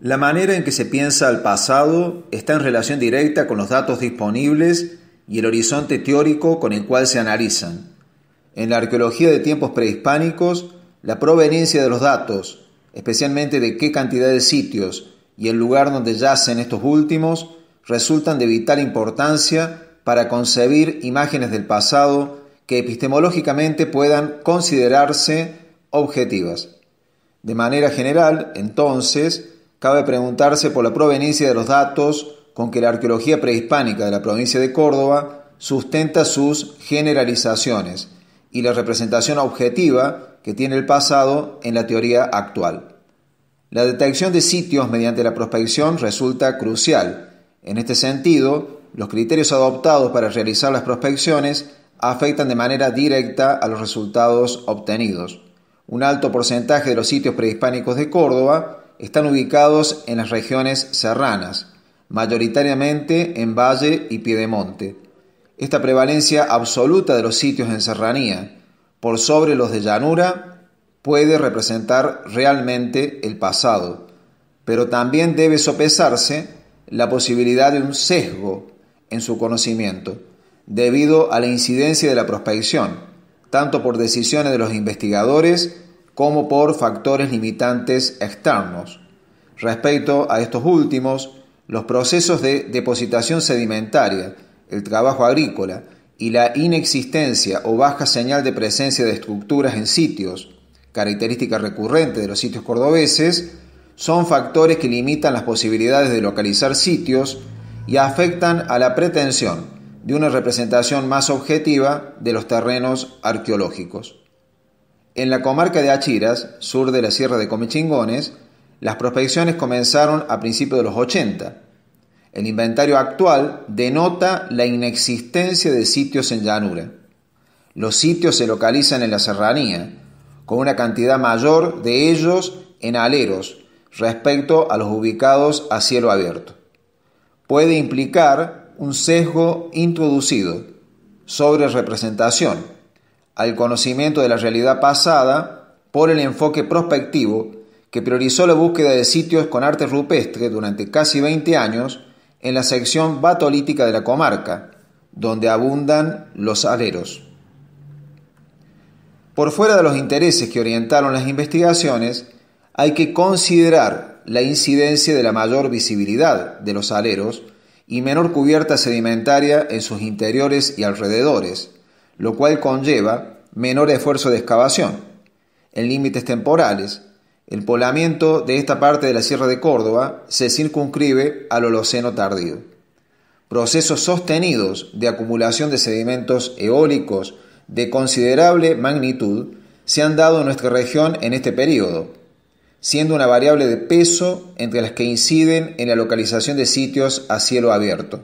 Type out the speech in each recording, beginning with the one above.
La manera en que se piensa al pasado está en relación directa con los datos disponibles y el horizonte teórico con el cual se analizan. En la arqueología de tiempos prehispánicos, la proveniencia de los datos, especialmente de qué cantidad de sitios y el lugar donde yacen estos últimos, resultan de vital importancia para concebir imágenes del pasado que epistemológicamente puedan considerarse objetivas. De manera general, entonces, cabe preguntarse por la proveniencia de los datos con que la arqueología prehispánica de la provincia de Córdoba sustenta sus generalizaciones y la representación objetiva que tiene el pasado en la teoría actual. La detección de sitios mediante la prospección resulta crucial. En este sentido, los criterios adoptados para realizar las prospecciones afectan de manera directa a los resultados obtenidos. Un alto porcentaje de los sitios prehispánicos de Córdoba están ubicados en las regiones serranas, mayoritariamente en Valle y Piedemonte. Esta prevalencia absoluta de los sitios en serranía por sobre los de llanura puede representar realmente el pasado, pero también debe sopesarse la posibilidad de un sesgo en su conocimiento, debido a la incidencia de la prospección, tanto por decisiones de los investigadores como por factores limitantes externos. Respecto a estos últimos, los procesos de depositación sedimentaria, el trabajo agrícola y la inexistencia o baja señal de presencia de estructuras en sitios, característica recurrente de los sitios cordobeses, son factores que limitan las posibilidades de localizar sitios y afectan a la pretensión de una representación más objetiva de los terrenos arqueológicos. En la comarca de Achiras, sur de la Sierra de Comichingones, las prospecciones comenzaron a principios de los 80. El inventario actual denota la inexistencia de sitios en llanura. Los sitios se localizan en la serranía, con una cantidad mayor de ellos en aleros respecto a los ubicados a cielo abierto. Puede implicar un sesgo introducido sobre representación al conocimiento de la realidad pasada por el enfoque prospectivo que priorizó la búsqueda de sitios con arte rupestre durante casi 20 años en la sección batolítica de la comarca, donde abundan los aleros. Por fuera de los intereses que orientaron las investigaciones, hay que considerar la incidencia de la mayor visibilidad de los aleros y menor cubierta sedimentaria en sus interiores y alrededores, lo cual conlleva menor esfuerzo de excavación. En límites temporales, el poblamiento de esta parte de la Sierra de Córdoba se circunscribe al Holoceno tardío. Procesos sostenidos de acumulación de sedimentos eólicos de considerable magnitud se han dado en nuestra región en este periodo, siendo una variable de peso entre las que inciden en la localización de sitios a cielo abierto.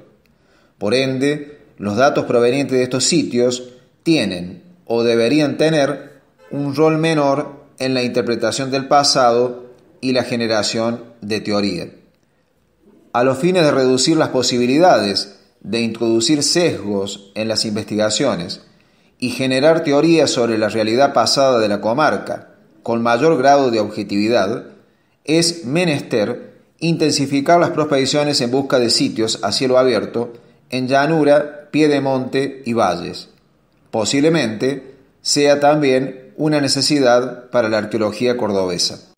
Por ende, los datos provenientes de estos sitios tienen o deberían tener un rol menor en la interpretación del pasado y la generación de teoría. A los fines de reducir las posibilidades de introducir sesgos en las investigaciones y generar teorías sobre la realidad pasada de la comarca con mayor grado de objetividad, es menester intensificar las prospecciones en busca de sitios a cielo abierto en llanura, pie de monte y valles posiblemente sea también una necesidad para la arqueología cordobesa.